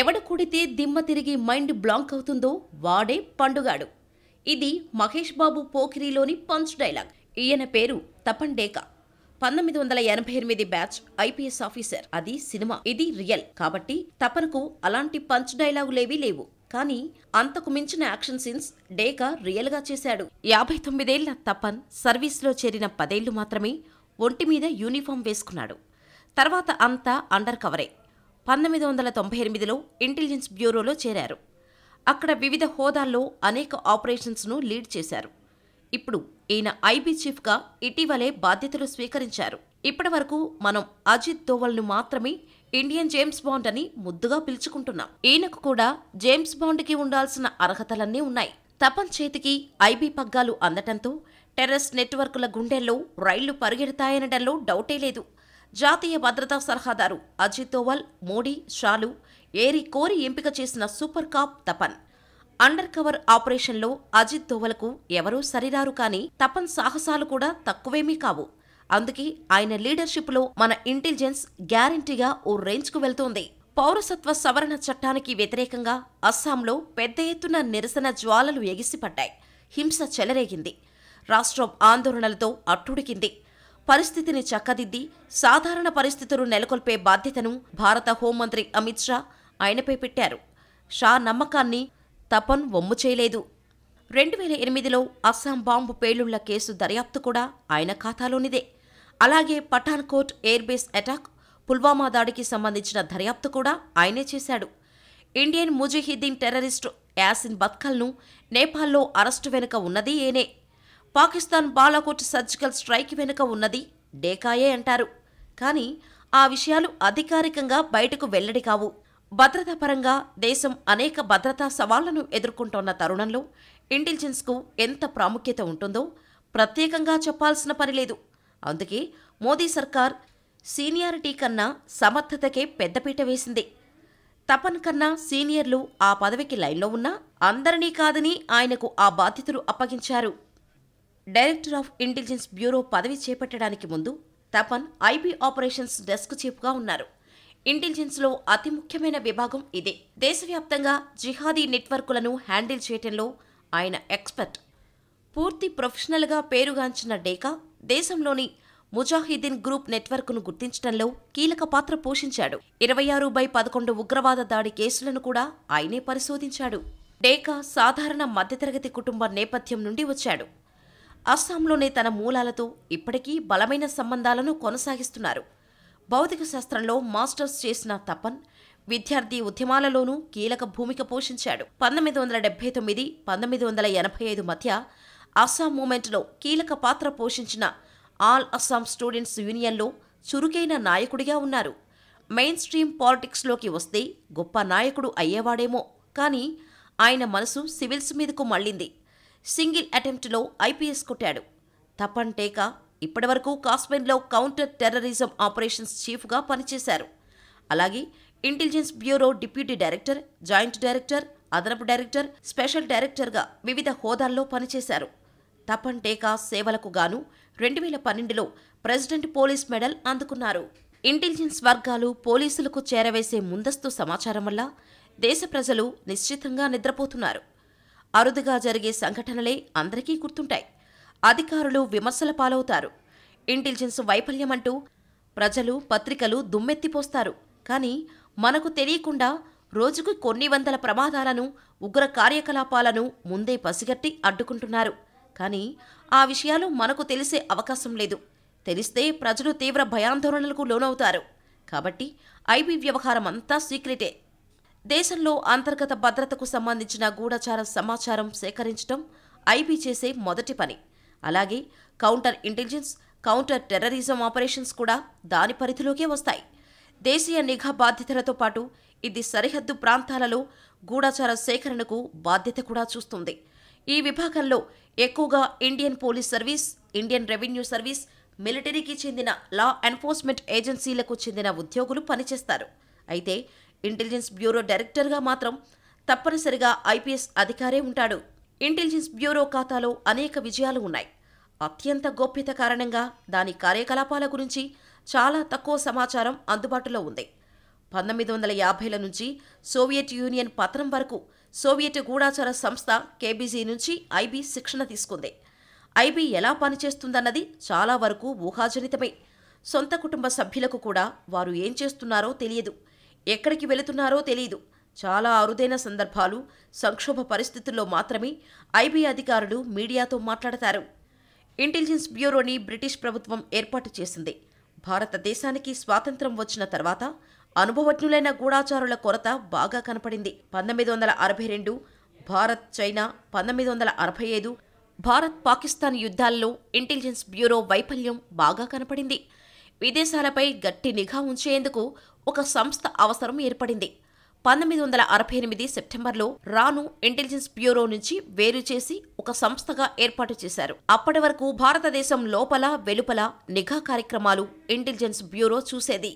ఎవడు కుడితే దిమ్మ తిరిగి మైండ్ బ్లాంక్ అవుతుందో వాడే పండుగాడు ఇది మహేష్ బాబు పోకిరిలోని పంచ్ డైలాగ్ ఈయన పేరు తపన్ డేకా పంతొమ్మిది వందల ఎనభై ఎనిమిది బ్యాచ్ ఐపీఎస్ ఆఫీసర్ అది సినిమా ఇది రియల్ కాబట్టి తపనకు అలాంటి పంచ్ డైలాగులేవీ లేవు కానీ అంతకు మించిన యాక్షన్ సీన్స్ డేకా రియల్గా చేశాడు యాభై తొమ్మిదేళ్ల తపన్ సర్వీస్లో చేరిన పదేళ్లు మాత్రమే ఒంటి మీద యూనిఫామ్ వేసుకున్నాడు తర్వాత అంతా అండర్ కవరే పంతొమ్మిది వందల తొంభై ఎనిమిదిలో ఇంటెలిజెన్స్ బ్యూరోలో చేరారు అక్కడ వివిధ హోదాల్లో అనేక ఆపరేషన్స్ను లీడ్ చేశారు ఇప్పుడు ఈయన ఐబీ చీఫ్గా ఇటీవలే బాధ్యతలు స్వీకరించారు ఇప్పటి వరకు మనం అజిత్ దోవల్ను మాత్రమే ఇండియన్ జేమ్స్ బాండ్ అని ముద్దుగా పిలుచుకుంటున్నాం ఈయనకు కూడా జేమ్స్ బాండ్కి ఉండాల్సిన అర్హతలన్నీ ఉన్నాయి తపన్ చేతికి ఐబీ పగ్గాలు అందటంతో టెర్రస్ నెట్వర్కుల గుండెల్లో రైళ్లు పరుగెడతాయనడంలో డౌటే లేదు జాతీయ భద్రతా సలహాదారు అజిత్ దోవల్ మోడీ షాలు ఏరి కోరి ఎంపిక చేసిన super cop Tapan under cover ఆపరేషన్లో అజిత్ దోవలకు ఎవరూ సరిరారు కానీ తపన్ సాహసాలు కూడా తక్కువేమీ కావు అందుకే ఆయన లీడర్షిప్లో మన ఇంటెలిజెన్స్ గ్యారంటీగా ఓ రేంజ్కు వెళ్తోంది పౌరసత్వ సవరణ చట్టానికి వ్యతిరేకంగా అస్సాంలో పెద్ద ఎత్తున నిరసన జ్వాలలు ఎగిసిపడ్డాయి హింస చెలరేగింది రాష్ట్రం ఆందోళనలతో అట్టుడికింది పరిస్థితిని చక్కదిద్ది సాధారణ పరిస్థితులు నెలకొల్పే బాధ్యతను భారత హోంమంత్రి అమిత్ షా ఆయనపై పెట్టారు షా నమ్మకాన్ని తపన్ వమ్ము చేయలేదు రెండు వేల ఎనిమిదిలో అస్సాం బాంబు పేలుళ్ల కేసు దర్యాప్తు కూడా ఆయన ఖాతాలోనిదే అలాగే పఠాన్కోట్ ఎయిర్బేస్ అటాక్ పుల్వామా దాడికి సంబంధించిన దర్యాప్తు కూడా ఆయనే చేశాడు ఇండియన్ ముజిహిద్దీన్ టెర్రరిస్టు యాసిన్ బత్కల్ను నేపాల్లో అరెస్టు వెనుక ఉన్నది ఏనే పాకిస్తాన్ బాలాకోట్ సర్జికల్ స్ట్రైక్ వెనుక ఉన్నది డేకాయే అంటారు కానీ ఆ విషయాలు అధికారికంగా బయటకు వెల్లడి కావు భద్రతాపరంగా దేశం అనేక భద్రతా సవాళ్లను ఎదుర్కొంటోన్న తరుణంలో ఇంటెలిజెన్స్కు ఎంత ప్రాముఖ్యత ఉంటుందో ప్రత్యేకంగా చెప్పాల్సిన పనిలేదు అందుకే మోదీ సర్కార్ సీనియారిటీ కన్నా సమర్థతకే పెద్దపీట వేసింది తపన్ కన్నా సీనియర్లు ఆ పదవికి లైన్లో ఉన్నా అందరినీ కాదని ఆయనకు ఆ బాధ్యతలు అప్పగించారు డైరెక్టర్ ఆఫ్ ఇంటెలిజెన్స్ బ్యూరో పదవి చేపట్టడానికి ముందు తపన్ ఐబీ ఆపరేషన్స్ డెస్క్ చీఫ్గా ఉన్నారు ఇంటెలిజెన్స్లో అతి ముఖ్యమైన విభాగం ఇదే దేశవ్యాప్తంగా జిహాదీ నెట్వర్క్లను హ్యాండిల్ చేయటంలో ఆయన ఎక్స్పర్ట్ పూర్తి ప్రొఫెషనల్గా పేరుగాంచిన డేకా దేశంలోని ముజాహిదీన్ గ్రూప్ నెట్వర్క్ను గుర్తించడంలో కీలక పాత్ర పోషించాడు ఇరవై ఆరు బై పదకొండు ఉగ్రవాద దాడి కేసులను కూడా ఆయనే పరిశోధించాడు డేకా సాధారణ మధ్యతరగతి కుటుంబ నేపథ్యం నుండి వచ్చాడు అస్సాంలోనే తన మూలాలతో ఇప్పటికీ బలమైన సంబంధాలను కొనసాగిస్తున్నారు భౌతిక శాస్త్రంలో మాస్టర్స్ చేసిన తపన్ విద్యార్థి ఉద్యమాలలోనూ కీలక భూమిక పోషించాడు పంతొమ్మిది వందల డెబ్బై తొమ్మిది పంతొమ్మిది వందల ఎనభై ఐదు మధ్య అస్సాం మూమెంట్లో కీలక పాత్ర పోషించిన ఆల్ అస్సాం స్టూడెంట్స్ యూనియన్లో చురుకైన నాయకుడిగా ఉన్నారు మెయిన్ స్ట్రీమ్ పాలిటిక్స్లోకి వస్తే గొప్ప నాయకుడు అయ్యేవాడేమో కానీ ఆయన మనసు సివిల్స్ మీదకు మళ్ళింది సింగిల్ అటెంప్ట్లో ఐపీఎస్ కొట్టాడు తపన్ టేకా ఇప్పటివరకు కాస్మెన్లో కౌంటర్ టెర్రరిజం ఆపరేషన్స్ చీఫ్గా పనిచేశారు అలాగే intelligence bureau deputy director joint director అదనపు డైరెక్టర్ స్పెషల్ డైరెక్టర్గా వివిధ హోదాల్లో పనిచేశారు తపన్ టేకా సేవలకు గాను రెండు వేల పన్నెండులో ప్రెసిడెంట్ పోలీస్ మెడల్ అందుకున్నారు ఇంటెలిజెన్స్ వర్గాలు పోలీసులకు చేరవేసే ముందస్తు సమాచారం వల్ల దేశ ప్రజలు నిశ్చితంగా నిద్రపోతున్నారు అరుదుగా జరిగే సంఘటనలే అందరికీ గుర్తుంటాయి అధికారులు విమర్శల పాలవుతారు ఇంటెలిజెన్స్ వైఫల్యమంటూ ప్రజలు పత్రికలు దుమ్మెత్తిపోస్తారు కానీ మనకు తెలియకుండా రోజుకు కొన్ని వందల ప్రమాదాలను ఉగ్ర కార్యకలాపాలను ముందే పసిగట్టి అడ్డుకుంటున్నారు కానీ ఆ విషయాలు మనకు తెలిసే అవకాశం లేదు తెలిస్తే ప్రజలు తీవ్ర భయాందోళనలకు లోనవుతారు కాబట్టి ఐబీ వ్యవహారం అంతా సీక్రెటే దేశంలో అంతర్గత భద్రతకు సంబంధించిన గూఢచార సమాచారం సేకరించడం ఐబీ చేసే మొదటి పని అలాగే counter intelligence counter terrorism operations కూడా దాని పరిధిలోకే వస్తాయి దేశీయ నిఘా బాధ్యతలతో పాటు ఇది సరిహద్దు ప్రాంతాలలో గూఢచార సేకరణకు బాధ్యత కూడా చూస్తుంది ఈ విభాగంలో ఎక్కువగా Indian police service Indian revenue service మిలిటరీకి చెందిన లా ఎన్ఫోర్స్మెంట్ ఏజెన్సీలకు చెందిన ఉద్యోగులు పనిచేస్తారు అయితే ఇంటెలిజెన్స్ బ్యూరో డైరెక్టర్గా మాత్రం తప్పనిసరిగా ఐపీఎస్ అధికారే ఉంటాడు ఇంటెలిజెన్స్ బ్యూరో ఖాతాలో అనేక విజయాలు ఉన్నాయి అత్యంత గోప్యత కారణంగా దాని కార్యకలాపాల గురించి చాలా తక్కువ సమాచారం అందుబాటులో ఉంది పంతొమ్మిది వందల యాభైల నుంచి సోవియట్ యూనియన్ పతనం వరకు సోవియట్ గూఢాచార సంస్థ కేబీజీ నుంచి ఐబీ శిక్షణ తీసుకుంది ఐబీ ఎలా పనిచేస్తుందన్నది చాలా వరకు ఊహాజనితమే సొంత కుటుంబ సభ్యులకు కూడా వారు ఏం చేస్తున్నారో తెలియదు ఎక్కడికి వెళుతున్నారో తెలియదు చాలా అరుదైన సందర్భాలు సంక్షోభ పరిస్థితుల్లో మాత్రమే ఐబీ అధికారులు మీడియాతో మాట్లాడతారు ఇంటెలిజెన్స్ బ్యూరోని బ్రిటిష్ ప్రభుత్వం ఏర్పాటు చేసింది భారతదేశానికి స్వాతంత్రం వచ్చిన తర్వాత అనుభవజ్ఞులైన గూఢాచారుల కొరత బాగా కనపడింది పంతొమ్మిది వందల అరవై రెండు భారత్ చైనా పంతొమ్మిది వందల అరవై ఐదు భారత్ పాకిస్తాన్ యుద్ధాల్లో ఇంటెలిజెన్స్ బ్యూరో వైఫల్యం బాగా కనపడింది విదేశాలపై గట్టి నిఘా ఉంచేందుకు ఒక సంస్థ అవసరం ఏర్పడింది పంతొమ్మిది వందల అరవై ఎనిమిది సెప్టెంబర్లో రాను ఇంటెలిజెన్స్ బ్యూరో నుంచి వేరు చేసి ఒక సంస్థగా ఏర్పాటు చేశారు అప్పటి వరకు భారతదేశం లోపల వెలుపల నిఘా కార్యక్రమాలు ఇంటెలిజెన్స్ బ్యూరో చూసేది